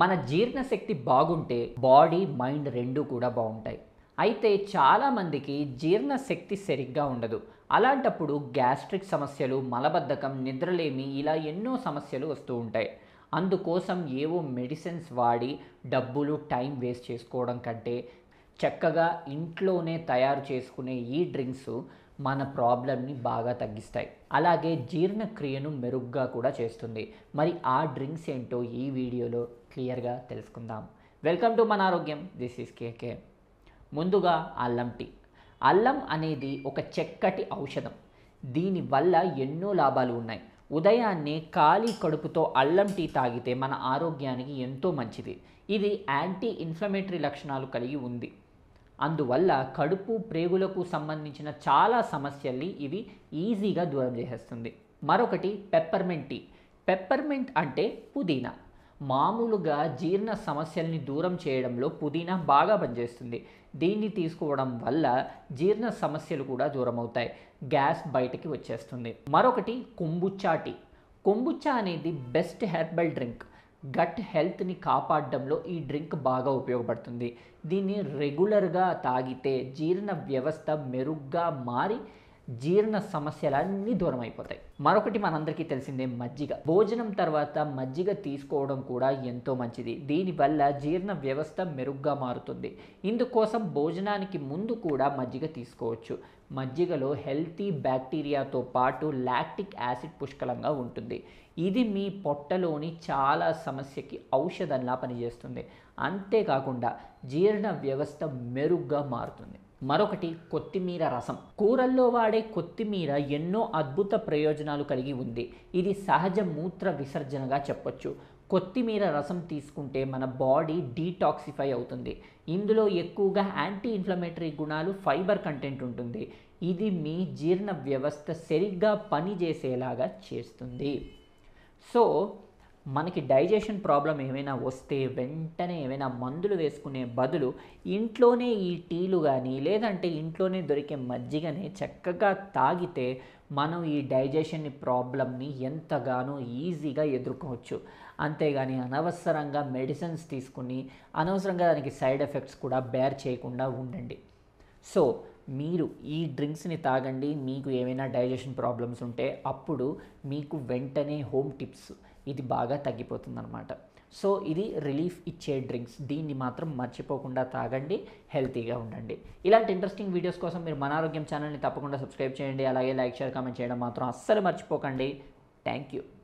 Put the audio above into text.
మన జీర్ణశక్తి బాగుంటే బాడీ మైండ్ రెండు కూడా బాగుంటాయి అయితే చాలామందికి జీర్ణశక్తి సరిగ్గా ఉండదు అలాంటప్పుడు గ్యాస్ట్రిక్ సమస్యలు మలబద్ధకం నిద్రలేమి ఇలా ఎన్నో సమస్యలు వస్తూ ఉంటాయి అందుకోసం ఏవో మెడిసిన్స్ వాడి డబ్బులు టైం వేస్ట్ చేసుకోవడం కంటే చక్కగా ఇంట్లోనే తయారు చేసుకునే ఈ డ్రింక్స్ మన ప్రాబ్లమ్ని బాగా తగ్గిస్తాయి అలాగే జీర్ణక్రియను మెరుగ్గా కూడా చేస్తుంది మరి ఆ డ్రింక్స్ ఏంటో ఈ వీడియోలో క్లియర్గా తెలుసుకుందాం వెల్కమ్ టు మన ఆరోగ్యం దిస్ ఈస్ కేకే ముందుగా అల్లం టీ అల్లం అనేది ఒక చెక్కటి ఔషధం దీనివల్ల ఎన్నో లాభాలు ఉన్నాయి ఉదయాన్నే ఖాళీ కడుపుతో అల్లం టీ తాగితే మన ఆరోగ్యానికి ఎంతో మంచిది ఇది యాంటీ ఇన్ఫ్లమేటరీ లక్షణాలు కలిగి ఉంది అందువల్ల కడుపు ప్రేగులకు సంబంధించిన చాలా సమస్యల్ని ఇవి ఈజీగా దూరం చేసేస్తుంది మరొకటి పెప్పర్మెంట్ టీ పెప్పర్మెంట్ అంటే పుదీనా మామూలుగా జీర్ణ సమస్యల్ని దూరం చేయడంలో పుదీనా బాగా పనిచేస్తుంది దీన్ని తీసుకోవడం వల్ల జీర్ణ సమస్యలు కూడా దూరం అవుతాయి గ్యాస్ బయటకి వచ్చేస్తుంది మరొకటి కొంబుచ్చా టీ కొంబుచ్చా అనేది బెస్ట్ హెర్బల్ డ్రింక్ గట్ హెల్త్ని కాపాడడంలో ఈ డ్రింక్ బాగా ఉపయోగపడుతుంది దీన్ని రెగ్యులర్గా తాగితే జీర్ణ వ్యవస్థ మెరుగ్గా మారి జీర్ణ సమస్యలన్నీ దూరం అయిపోతాయి మరొకటి మనందరికీ తెలిసిందే మజ్జిగ భోజనం తర్వాత మజ్జిగ తీసుకోవడం కూడా ఎంతో మంచిది దీనివల్ల జీర్ణ వ్యవస్థ మెరుగ్గా మారుతుంది ఇందుకోసం భోజనానికి ముందు కూడా మజ్జిగ తీసుకోవచ్చు మజ్జిగలో హెల్తీ బ్యాక్టీరియాతో పాటు లాక్టిక్ యాసిడ్ పుష్కలంగా ఉంటుంది ఇది మీ పొట్టలోని చాలా సమస్యకి ఔషధంలా పనిచేస్తుంది అంతేకాకుండా జీర్ణ వ్యవస్థ మెరుగ్గా మారుతుంది మరొకటి కొత్తిమీర రసం కూరల్లో వాడే కొత్తిమీర ఎన్నో అద్భుత ప్రయోజనాలు కలిగి ఉంది ఇది సహజ మూత్ర విసర్జనగా చెప్పొచ్చు కొత్తిమీర రసం తీసుకుంటే మన బాడీ డీటాక్సిఫై అవుతుంది ఇందులో ఎక్కువగా యాంటీ ఇన్ఫ్లమేటరీ గుణాలు ఫైబర్ కంటెంట్ ఉంటుంది ఇది మీ జీర్ణ వ్యవస్థ సరిగ్గా పనిచేసేలాగా చేస్తుంది సో మనకి డైజెషన్ ప్రాబ్లం ఏమైనా వస్తే వెంటనే ఏమైనా మందులు వేసుకునే బదులు ఇంట్లోనే ఈ టీలు కానీ లేదంటే ఇంట్లోనే దొరికే మజ్జిగనే చక్కగా తాగితే మనం ఈ డైజెషన్ ప్రాబ్లమ్ని ఎంతగానో ఈజీగా ఎదుర్కోవచ్చు అంతేగాని అనవసరంగా మెడిసిన్స్ తీసుకుని అనవసరంగా దానికి సైడ్ ఎఫెక్ట్స్ కూడా బేర్ చేయకుండా ఉండండి సో మీరు ఈ డ్రింక్స్ని తాగండి మీకు ఏమైనా డైజెషన్ ప్రాబ్లమ్స్ ఉంటే అప్పుడు మీకు వెంటనే హోమ్ టిప్స్ ఇది బాగా అనమాట సో ఇది రిలీఫ్ ఇచ్చే డ్రింక్స్ దీన్ని మాత్రం మర్చిపోకుండా తాగండి హెల్తీగా ఉండండి ఇలాంటి ఇంట్రెస్టింగ్ వీడియోస్ కోసం మీరు మన ఆరోగ్యం ఛానల్ని తప్పకుండా సబ్స్క్రైబ్ చేయండి అలాగే లైక్ షేర్ కామెంట్ చేయడం మాత్రం అస్సలు మర్చిపోకండి థ్యాంక్ యూ